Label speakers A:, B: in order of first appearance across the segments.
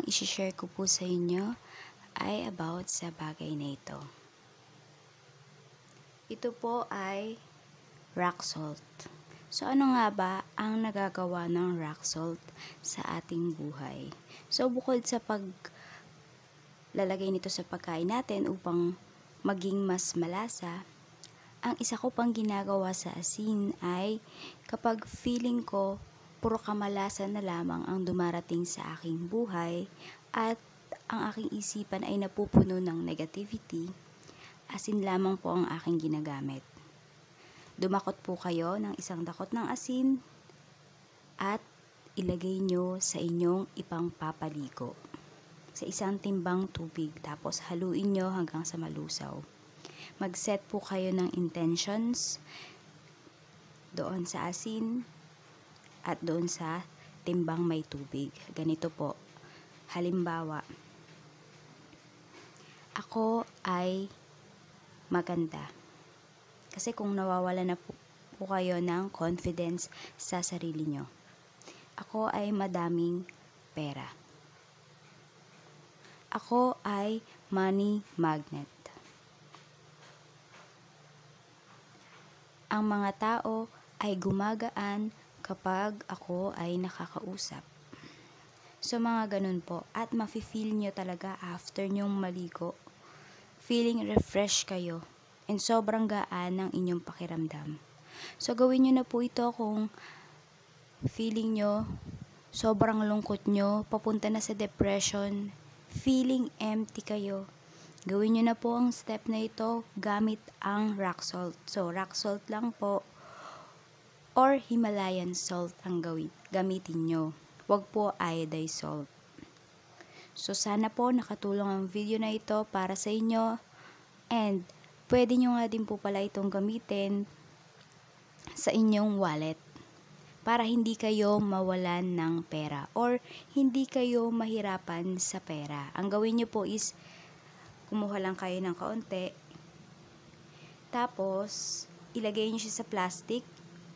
A: ang isishare ko po sa inyo ay about sa bagay na ito. Ito po ay rock salt. So, ano nga ba ang nagagawa ng rock salt sa ating buhay? So, bukod sa pag lalagay nito sa pagkain natin upang maging mas malasa, ang isa ko pang ginagawa sa asin ay kapag feeling ko puro kamalasan na lamang ang dumarating sa aking buhay at ang aking isipan ay napupuno ng negativity, asin lamang po ang aking ginagamit. Dumakot po kayo ng isang dakot ng asin at ilagay nyo sa inyong ipangpapaligo sa isang timbang tubig tapos haluin nyo hanggang sa malusaw. Mag-set po kayo ng intentions doon sa asin at doon sa timbang may tubig. Ganito po. Halimbawa, ako ay maganda. Kasi kung nawawala na po, kayo ng confidence sa sarili nyo. Ako ay madaming pera. Ako ay money magnet. Ang mga tao ay gumagaan kapag ako ay nakakausap. So, mga ganun po. At mafe-feel nyo talaga after nyong maligo. Feeling refresh kayo. And sobrang gaan ng inyong pakiramdam. So, gawin nyo na po ito kung feeling nyo, sobrang lungkot nyo, papunta na sa depression, feeling empty kayo. Gawin nyo na po ang step na ito gamit ang rock salt. So, rock salt lang po or Himalayan salt ang gawin, gamitin nyo. Huwag po iodized salt. So sana po nakatulong ang video na ito para sa inyo and pwede nyo nga din po pala itong gamitin sa inyong wallet para hindi kayo mawalan ng pera or hindi kayo mahirapan sa pera. Ang gawin nyo po is kumuha lang kayo ng kaunti tapos ilagay nyo siya sa plastic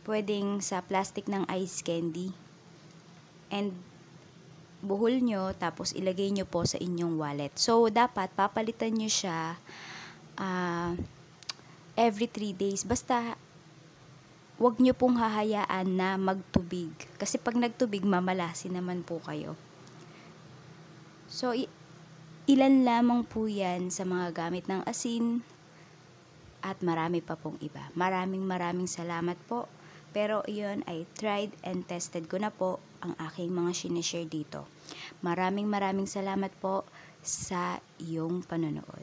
A: pwedeng sa plastic ng ice candy. And buhol nyo, tapos ilagay nyo po sa inyong wallet. So, dapat papalitan nyo siya uh, every 3 days. Basta, wag nyo pong hahayaan na magtubig. Kasi pag nagtubig, mamalasin naman po kayo. So, ilan lamang po yan sa mga gamit ng asin at marami pa pong iba. Maraming maraming salamat po. Pero iyon ay tried and tested ko na po ang aking mga sinishare dito. Maraming maraming salamat po sa iyong panonood.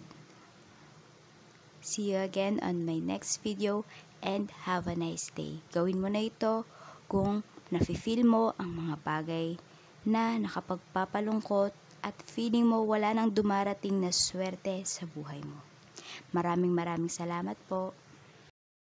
A: See you again on my next video and have a nice day. Gawin mo na ito kung nafe-feel mo ang mga bagay na nakapagpapalungkot at feeling mo wala nang dumarating na swerte sa buhay mo. Maraming maraming salamat po.